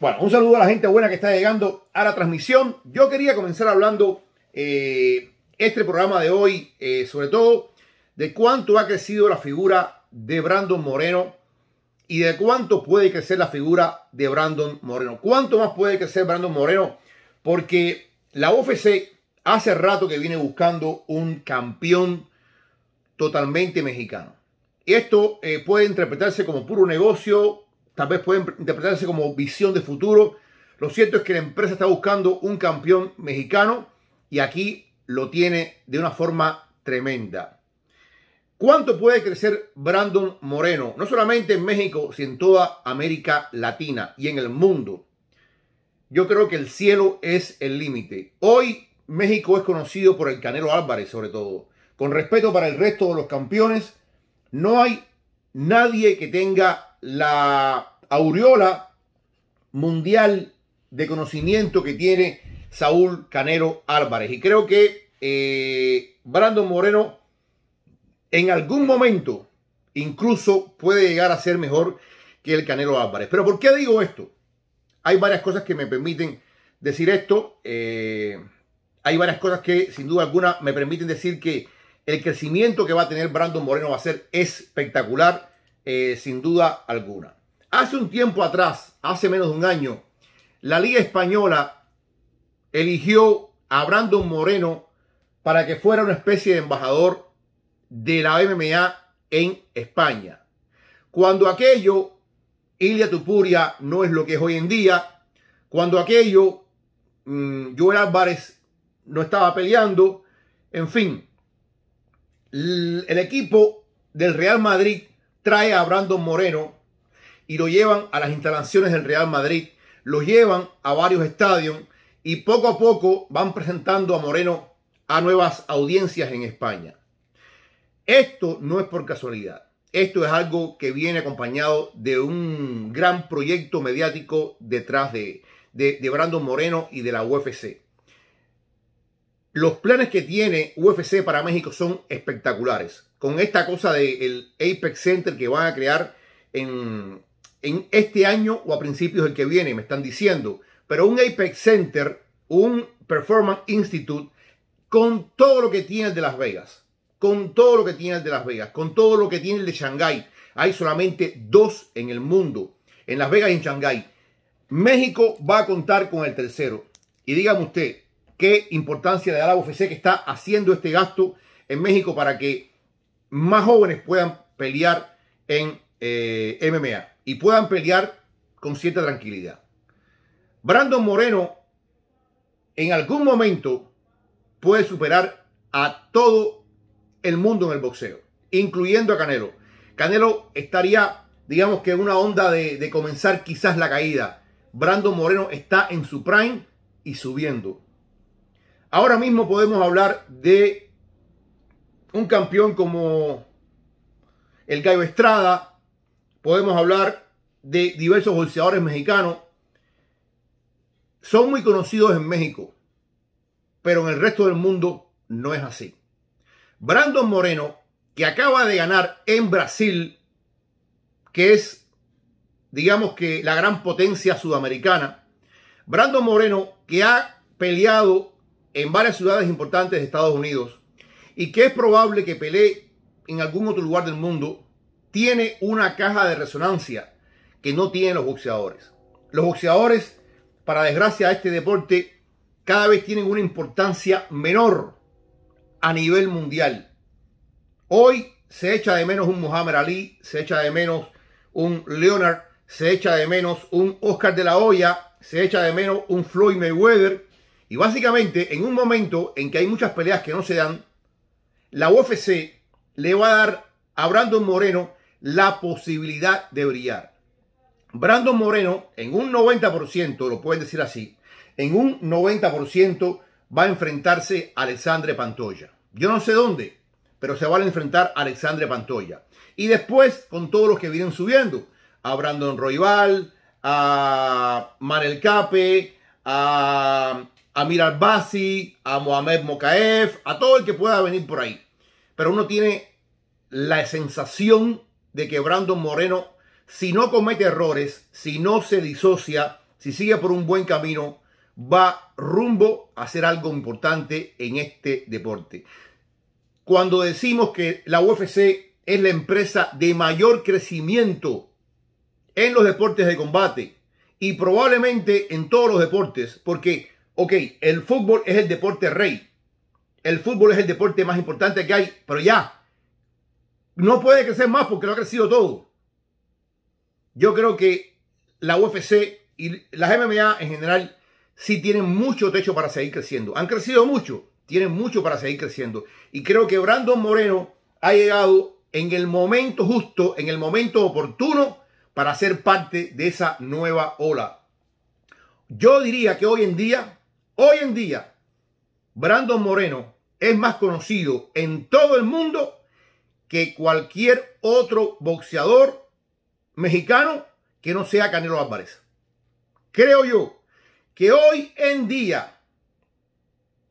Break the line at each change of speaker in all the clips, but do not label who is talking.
Bueno, un saludo a la gente buena que está llegando a la transmisión. Yo quería comenzar hablando eh, este programa de hoy, eh, sobre todo de cuánto ha crecido la figura de Brandon Moreno y de cuánto puede crecer la figura de Brandon Moreno. ¿Cuánto más puede crecer Brandon Moreno? Porque la UFC hace rato que viene buscando un campeón totalmente mexicano. Esto eh, puede interpretarse como puro negocio, Tal vez pueden interpretarse como visión de futuro. Lo cierto es que la empresa está buscando un campeón mexicano y aquí lo tiene de una forma tremenda. ¿Cuánto puede crecer Brandon Moreno? No solamente en México, sino en toda América Latina y en el mundo. Yo creo que el cielo es el límite. Hoy México es conocido por el Canelo Álvarez, sobre todo. Con respeto para el resto de los campeones, no hay nadie que tenga la aureola mundial de conocimiento que tiene Saúl Canero Álvarez. Y creo que eh, Brandon Moreno en algún momento incluso puede llegar a ser mejor que el Canelo Álvarez. Pero ¿por qué digo esto? Hay varias cosas que me permiten decir esto. Eh, hay varias cosas que sin duda alguna me permiten decir que el crecimiento que va a tener Brandon Moreno va a ser espectacular. Eh, sin duda alguna. Hace un tiempo atrás, hace menos de un año, la Liga Española eligió a Brandon Moreno para que fuera una especie de embajador de la MMA en España. Cuando aquello, Ilia Tupuria no es lo que es hoy en día, cuando aquello, mm, Joel Álvarez no estaba peleando, en fin, el equipo del Real Madrid trae a Brandon Moreno y lo llevan a las instalaciones del Real Madrid, lo llevan a varios estadios y poco a poco van presentando a Moreno a nuevas audiencias en España. Esto no es por casualidad. Esto es algo que viene acompañado de un gran proyecto mediático detrás de, de, Brandon Moreno y de la UFC. Los planes que tiene UFC para México son espectaculares con esta cosa del Apex Center que van a crear en, este año o a principios del que viene, me están diciendo. Pero un Apex Center, un Performance Institute, con todo lo que tiene el de Las Vegas, con todo lo que tiene el de Las Vegas, con todo lo que tiene el de Shanghái. Hay solamente dos en el mundo, en Las Vegas y en Shanghái. México va a contar con el tercero. Y dígame usted qué importancia le da la UFC que está haciendo este gasto en México para que más jóvenes puedan pelear en eh, MMA y puedan pelear con cierta tranquilidad. Brandon Moreno en algún momento puede superar a todo el mundo en el boxeo, incluyendo a Canelo. Canelo estaría, digamos que en una onda de, de comenzar quizás la caída. Brandon Moreno está en su prime y subiendo. Ahora mismo podemos hablar de un campeón como el Caio Estrada, podemos hablar de diversos boxeadores mexicanos, son muy conocidos en México, pero en el resto del mundo no es así. Brandon Moreno, que acaba de ganar en Brasil, que es, digamos que, la gran potencia sudamericana. Brandon Moreno, que ha peleado en varias ciudades importantes de Estados Unidos y que es probable que Pelé en algún otro lugar del mundo tiene una caja de resonancia que no tienen los boxeadores. Los boxeadores, para desgracia de este deporte, cada vez tienen una importancia menor a nivel mundial. Hoy se echa de menos un Muhammad Ali, se echa de menos un Leonard, se echa de menos un Oscar de la Hoya, se echa de menos un Floyd Mayweather. Y básicamente, en un momento en que hay muchas peleas que no se dan, la UFC le va a dar a Brandon Moreno la posibilidad de brillar. Brandon Moreno, en un 90%, lo pueden decir así, en un 90% va a enfrentarse a Alexandre Pantoya. Yo no sé dónde, pero se va a enfrentar a Alexandre Pantoya. Y después, con todos los que vienen subiendo, a Brandon Roybal, a Manel Cape, a Amir basi a Mohamed Mokaef, a todo el que pueda venir por ahí pero uno tiene la sensación de que Brandon Moreno, si no comete errores, si no se disocia, si sigue por un buen camino, va rumbo a hacer algo importante en este deporte. Cuando decimos que la UFC es la empresa de mayor crecimiento en los deportes de combate y probablemente en todos los deportes, porque, ok, el fútbol es el deporte rey, el fútbol es el deporte más importante que hay, pero ya. No puede crecer más porque lo ha crecido todo. Yo creo que la UFC y las MMA en general sí tienen mucho techo para seguir creciendo. Han crecido mucho, tienen mucho para seguir creciendo. Y creo que Brandon Moreno ha llegado en el momento justo, en el momento oportuno para ser parte de esa nueva ola. Yo diría que hoy en día, hoy en día, Brandon Moreno es más conocido en todo el mundo que cualquier otro boxeador mexicano que no sea Canelo Álvarez. Creo yo que hoy en día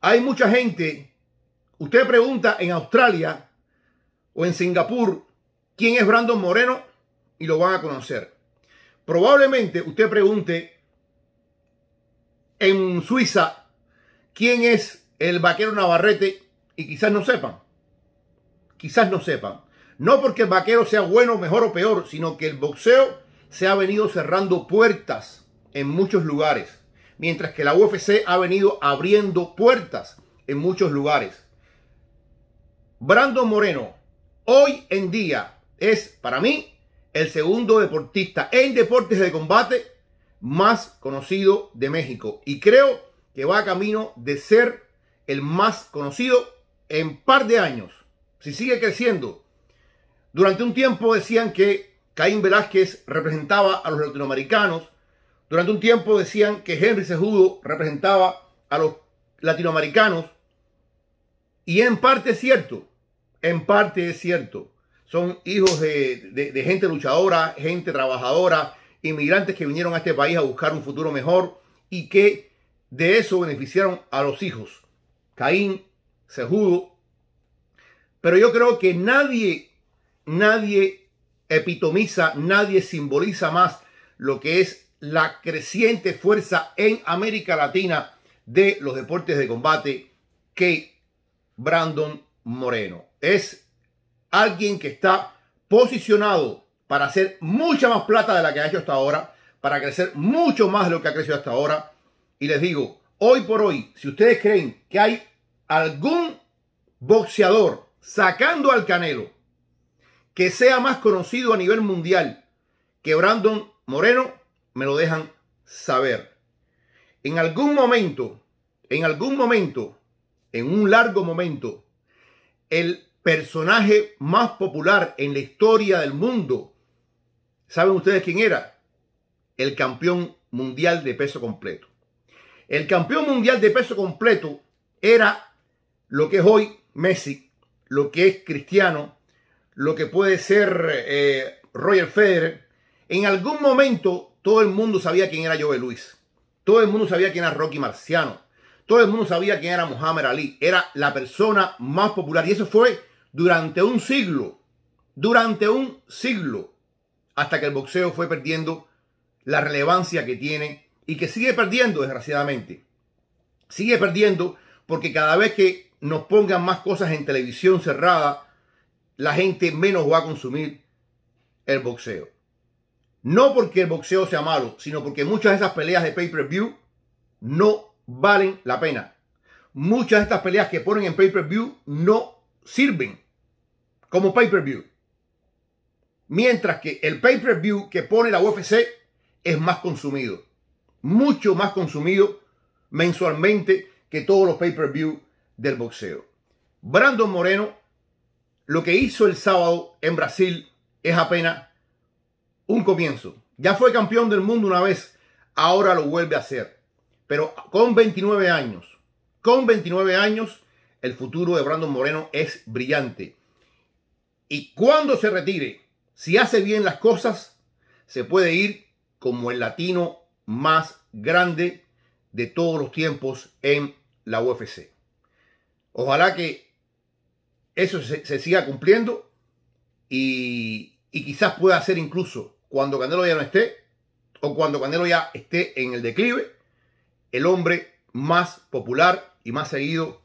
hay mucha gente, usted pregunta en Australia o en Singapur quién es Brandon Moreno y lo van a conocer. Probablemente usted pregunte en Suiza quién es el vaquero Navarrete y quizás no sepan. Quizás no sepan. No porque el vaquero sea bueno, mejor o peor, sino que el boxeo se ha venido cerrando puertas en muchos lugares, mientras que la UFC ha venido abriendo puertas en muchos lugares. Brandon Moreno, hoy en día, es para mí el segundo deportista en deportes de combate más conocido de México y creo que va a camino de ser el más conocido en par de años. Si sigue creciendo. Durante un tiempo decían que Caín Velázquez representaba a los latinoamericanos. Durante un tiempo decían que Henry Sejudo representaba a los latinoamericanos. Y en parte es cierto, en parte es cierto. Son hijos de, de, gente luchadora, gente trabajadora, inmigrantes que vinieron a este país a buscar un futuro mejor y que de eso beneficiaron a los hijos. Caín, Sejudo. Pero yo creo que nadie, nadie epitomiza, nadie simboliza más lo que es la creciente fuerza en América Latina de los deportes de combate que Brandon Moreno. Es alguien que está posicionado para hacer mucha más plata de la que ha hecho hasta ahora, para crecer mucho más de lo que ha crecido hasta ahora. Y les digo, Hoy por hoy, si ustedes creen que hay algún boxeador sacando al Canelo que sea más conocido a nivel mundial que Brandon Moreno, me lo dejan saber. En algún momento, en algún momento, en un largo momento, el personaje más popular en la historia del mundo, ¿saben ustedes quién era? El campeón mundial de peso completo. El campeón mundial de peso completo era lo que es hoy Messi, lo que es Cristiano, lo que puede ser eh, Roger Federer. En algún momento todo el mundo sabía quién era Joe Luis. Todo el mundo sabía quién era Rocky Marciano. Todo el mundo sabía quién era Muhammad Ali. Era la persona más popular. Y eso fue durante un siglo. Durante un siglo. Hasta que el boxeo fue perdiendo la relevancia que tiene y que sigue perdiendo, desgraciadamente. Sigue perdiendo porque cada vez que nos pongan más cosas en televisión cerrada, la gente menos va a consumir el boxeo. No porque el boxeo sea malo, sino porque muchas de esas peleas de pay-per-view no valen la pena. Muchas de estas peleas que ponen en pay-per-view no sirven como pay-per-view. Mientras que el pay-per-view que pone la UFC es más consumido mucho más consumido mensualmente que todos los pay-per-view del boxeo. Brandon Moreno, lo que hizo el sábado en Brasil es apenas un comienzo. Ya fue campeón del mundo una vez, ahora lo vuelve a hacer. Pero con 29 años, con 29 años, el futuro de Brandon Moreno es brillante. Y cuando se retire, si hace bien las cosas, se puede ir como el latino más grande de todos los tiempos en la UFC. Ojalá que eso se, siga cumpliendo y, y, quizás pueda ser incluso cuando Canelo ya no esté o cuando Canelo ya esté en el declive, el hombre más popular y más seguido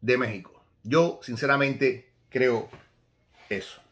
de México. Yo sinceramente creo eso.